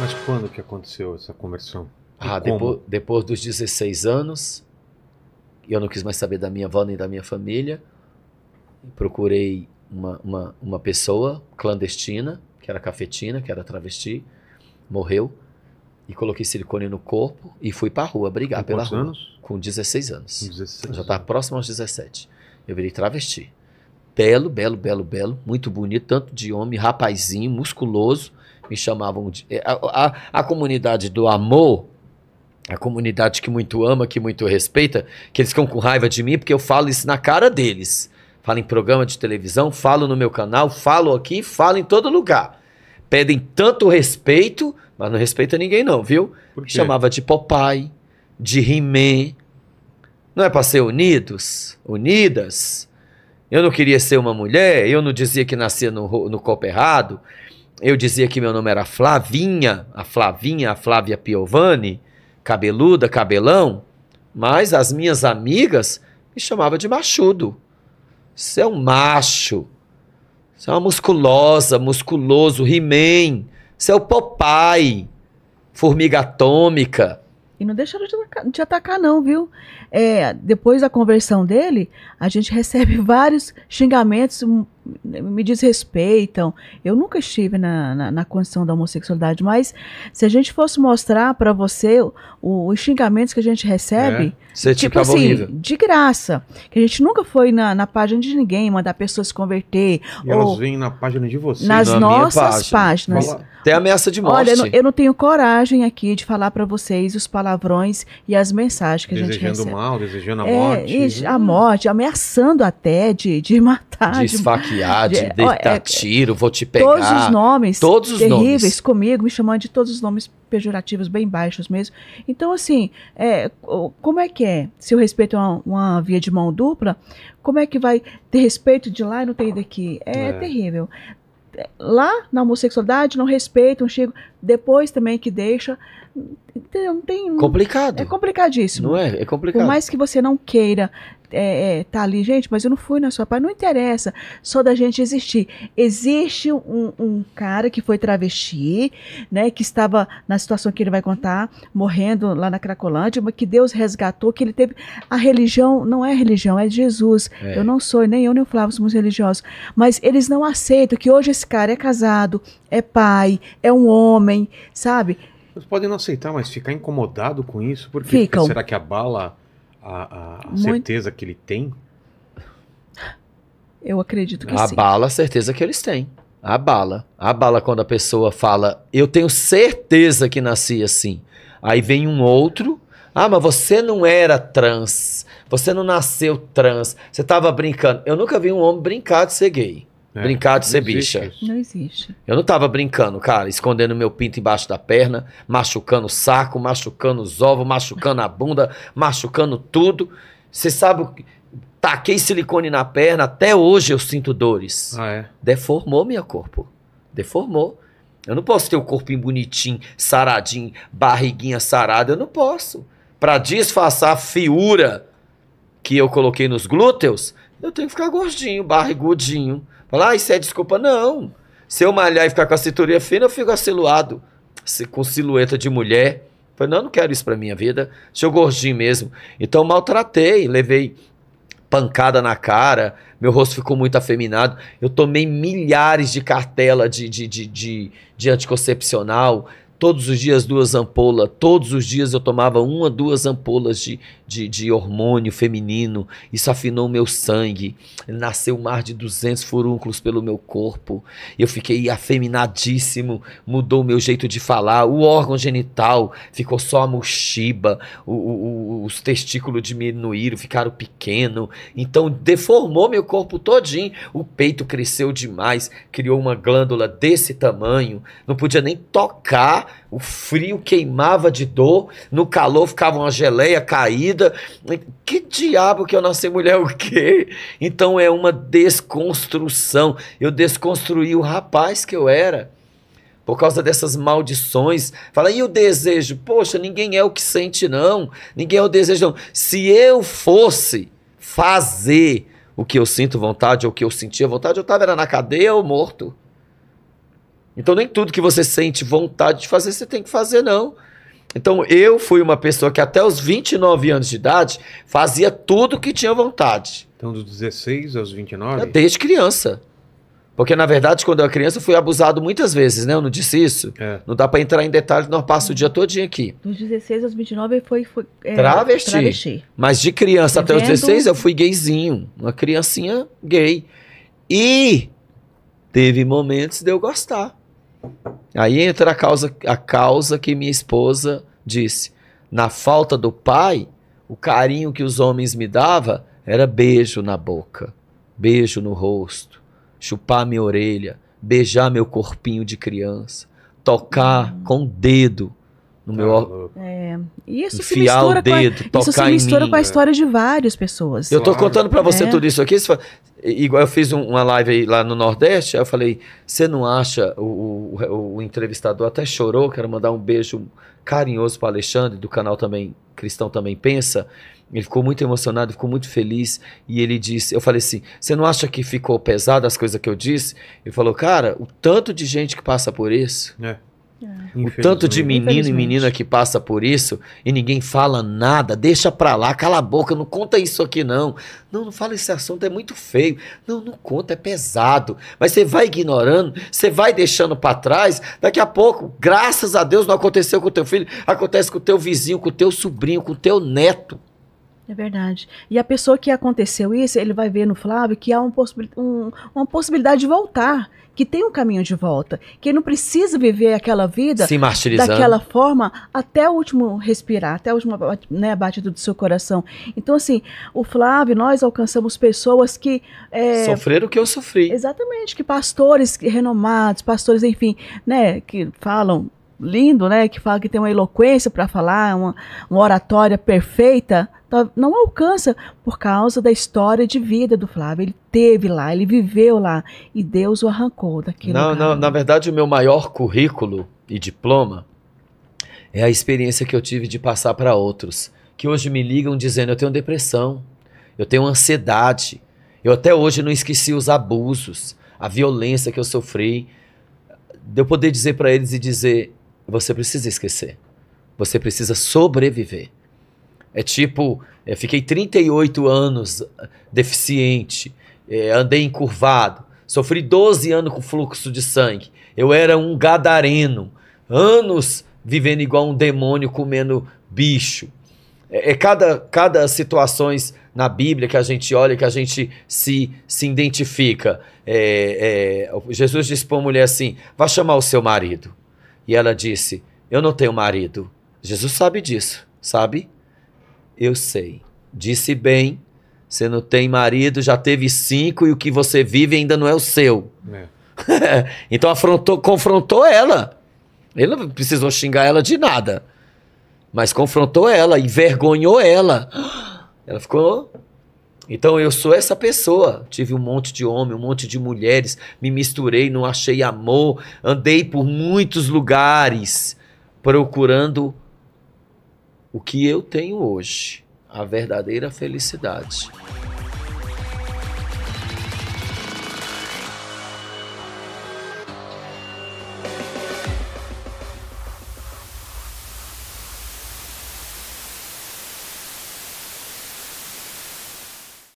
Mas quando que aconteceu essa conversão? ah, depois, depois, dos 16 anos, eu não quis mais saber da minha avó nem da minha família. Procurei uma, uma, uma pessoa clandestina, que era cafetina, que era travesti, morreu. E coloquei silicone no corpo e fui para a rua brigar Com pela rua. Anos? Com 16 anos. 16 já estava próximo aos 17. Eu virei travesti. Belo, belo, belo, belo, muito bonito, tanto de homem, rapazinho, musculoso me chamavam de. É, a, a, a, comunidade do amor, a comunidade que muito ama, que muito respeita, que eles ficam com raiva de mim porque eu falo isso na cara deles. Falo em programa de televisão, falo no meu canal, falo aqui, falo em todo lugar. Pedem tanto respeito, mas não respeita ninguém, não, viu? Me chamava de papai de he Não é para ser unidos, unidas. Eu não queria ser uma mulher, eu não dizia que nascia no, no corpo errado eu dizia que meu nome era Flavinha, a Flavinha, a Flávia Piovani, cabeluda, cabelão, mas as minhas amigas me chamavam de machudo. Você é um macho. Você é uma musculosa, musculoso, He-Man. Você é o Popeye, formiga atômica. E não deixaram de atacar, atacar não, viu? É, depois da conversão dele, a gente recebe vários xingamentos, me desrespeitam. Eu nunca estive na, na, na condição da homossexualidade, mas se a gente fosse mostrar para você o, os xingamentos que a gente recebe, é, tipo assim, horrível. de graça, que a gente nunca foi na, na página de ninguém, mandar pessoas se converter. E ou, elas vêm na página de vocês. Nas na nossas página. páginas. Tem ameaça de morte. Olha, eu não, eu não tenho coragem aqui de falar para vocês os palavrões e as mensagens que desejando a gente recebe. Desejando mal, desejando a é, morte. A morte, ameaçando até de, de matar. De, de esfaquear de, dar é, tiro, vou te pegar. Todos os nomes todos os terríveis nomes. comigo, me chamando de todos os nomes pejorativos bem baixos mesmo. Então, assim, é, como é que é? Se o respeito é uma, uma, via de mão dupla, como é que vai ter respeito de lá e não ter daqui? É, é. terrível. Lá, na homossexualidade, não respeitam, chegam depois também que deixa. Não tem. Complicado. É complicadíssimo. Não é? É complicado. Por mais que você não queira é, é, tá ali, gente, mas eu não fui na sua parte. Não interessa só da gente existir. Existe um, um, cara que foi travesti, né? Que estava na situação que ele vai contar, morrendo lá na Cracolândia, mas que Deus resgatou, que ele teve. A religião não é religião, é de Jesus. É. Eu não sou, nem eu nem o Flávio somos religiosos. Mas eles não aceitam que hoje esse cara é casado, é pai, é um homem, sabe? Eles podem não aceitar, mas ficar incomodado com isso, porque Ficam. será que a bala a, a Muito... certeza que ele tem? Eu acredito que abala sim. Abala a certeza que eles têm. Abala. Abala quando a pessoa fala, eu tenho certeza que nasci assim. Aí vem um outro, ah, mas você não era trans. Você não nasceu trans. Você estava brincando. Eu nunca vi um homem brincar de ser gay. É, brincar de ser bicha. Não existe. Eu não tava brincando, cara, escondendo meu pinto embaixo da perna, machucando o saco, machucando os ovos, machucando a bunda, machucando tudo. Você sabe o que taquei silicone na perna, até hoje eu sinto dores. Ah, é? Deformou meu corpo. Deformou. Eu não posso ter o corpinho bonitinho, saradinho, barriguinha sarada, eu não posso. Para disfarçar a fiura que eu coloquei nos glúteos, eu tenho que ficar gordinho, barrigudinho. Falar, ah, isso é desculpa. Não. Se eu malhar e ficar com a cinturinha fina, eu fico aciluado. Com silhueta de mulher. Falei, não, eu não quero isso pra minha vida. Deixa eu gordinho mesmo. Então maltratei, levei pancada na cara, meu rosto ficou muito afeminado. Eu tomei milhares de cartela de, de, de, de, de anticoncepcional, todos os dias duas ampolas, todos os dias eu tomava uma, duas ampolas de, de, de hormônio feminino, isso afinou meu sangue, nasceu um mar de 200 furúnculos pelo meu corpo, eu fiquei afeminadíssimo, mudou o meu jeito de falar, o órgão genital ficou só a mochiba, o, o, os testículos diminuíram, ficaram pequeno, então deformou meu corpo todinho, o peito cresceu demais, criou uma glândula desse tamanho, não podia nem tocar o frio queimava de dor, no calor ficava uma geleia caída. Que diabo que eu nasci mulher o quê? Então é uma desconstrução. Eu desconstruí o rapaz que eu era por causa dessas maldições. Fala, e o desejo? Poxa, ninguém é o que sente, não. Ninguém é o desejo, não. Se eu fosse fazer o que eu sinto vontade, ou o que eu sentia vontade, eu estava na cadeia ou morto. Então nem tudo que você sente vontade de fazer, você tem que fazer, não. Então eu fui uma pessoa que até os 29 anos de idade fazia tudo que tinha vontade. Então dos 16 aos 29? É, desde criança. Porque, na verdade, quando eu era criança, eu fui abusado muitas vezes, né? Eu não disse isso. É. Não dá para entrar em detalhes, nós passamos o dia todinho aqui. Dos 16 aos 29 foi. foi é, travesti. travesti. Mas de criança até os 16 eu fui gayzinho. Uma criancinha gay. E teve momentos de eu gostar. Aí entra a causa, a causa que minha esposa disse. Na falta do pai, o carinho que os homens me davam era beijo na boca, beijo no rosto, chupar minha orelha, beijar meu corpinho de criança, tocar com o dedo no tá meu óculos. É. E isso se mistura, o dedo, com, a, isso se mistura com a história de várias pessoas. Eu tô claro. contando para você é. tudo isso aqui. igual eu fiz uma live aí lá no Nordeste, aí eu falei, você não acha, o, o, o, entrevistador até chorou, quero mandar um beijo carinhoso para Alexandre, do canal também Cristão Também Pensa. Ele ficou muito emocionado, ficou muito feliz. E ele disse: Eu falei assim, você não acha que ficou pesado as coisas que eu disse? Ele falou, cara, o tanto de gente que passa por isso. É. O tanto de menino e menina que passa por isso e ninguém fala nada, deixa pra lá, cala a boca, não conta isso aqui não. Não, não fala esse assunto, é muito feio. Não, não conta, é pesado. Mas você vai ignorando, você vai deixando para trás, daqui a pouco, graças a Deus, não aconteceu com o teu filho, acontece com o teu vizinho, com o teu sobrinho, com o teu neto. É verdade. E a pessoa que aconteceu isso, ele vai ver no Flávio que há um possibi um, uma possibilidade de voltar, que tem um caminho de volta, que ele não precisa viver aquela vida daquela forma até o último respirar, até a última né, batida do seu coração. Então, assim, o Flávio, nós alcançamos pessoas que. É, Sofreram o que eu sofri. Exatamente, que pastores renomados, pastores, enfim, né, que falam lindo, né, que falam que tem uma eloquência para falar, uma, uma oratória perfeita Tá, não alcança por causa da história de vida do Flávio. Ele teve lá, ele viveu lá e Deus o arrancou daquele não, lugar. Não, na verdade, o meu maior currículo e diploma é a experiência que eu tive de passar para outros que hoje me ligam dizendo eu tenho depressão, eu tenho ansiedade, eu até hoje não esqueci os abusos, a violência que eu sofri. De eu poder dizer para eles e dizer você precisa esquecer, você precisa sobreviver. É tipo, fiquei 38 anos eh, deficiente, é, andei encurvado, sofri 12 anos com fluxo de sangue, eu era um gadareno, anos vivendo igual um demônio comendo bicho. É, é cada, cada situações na Bíblia que a gente olha, que a gente se, se identifica. É, é, Jesus disse para uma mulher assim: vá chamar o seu marido. E ela disse: Eu não tenho marido. Jesus sabe disso, sabe? eu sei. Disse bem, você não tem marido, já teve cinco e o que você vive ainda não é o seu. É. então afrontou, confrontou ela. Ele não precisou xingar ela de nada. Mas confrontou ela, envergonhou ela. Ela ficou. Então eu sou essa pessoa. Tive um monte de homem, um monte de mulheres, me misturei, não achei amor, andei por muitos lugares procurando o que eu tenho hoje, a verdadeira felicidade.